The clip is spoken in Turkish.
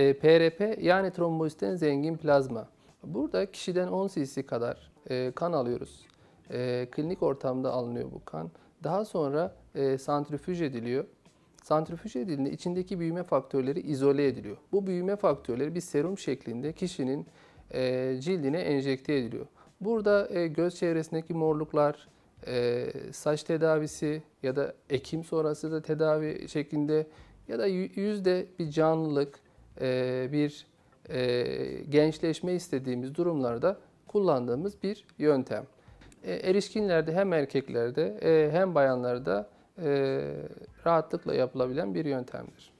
E, PRP yani trombositen zengin plazma. Burada kişiden 10 cc kadar e, kan alıyoruz. E, klinik ortamda alınıyor bu kan. Daha sonra e, santrifüj ediliyor. Santrifüj edildiğinde içindeki büyüme faktörleri izole ediliyor. Bu büyüme faktörleri bir serum şeklinde kişinin e, cildine enjekte ediliyor. Burada e, göz çevresindeki morluklar, e, saç tedavisi ya da ekim sonrası da tedavi şeklinde ya da yüzde bir canlılık, e, bir e, gençleşme istediğimiz durumlarda kullandığımız bir yöntem. E, erişkinlerde hem erkeklerde hem bayanlarda rahatlıkla yapılabilen bir yöntemdir.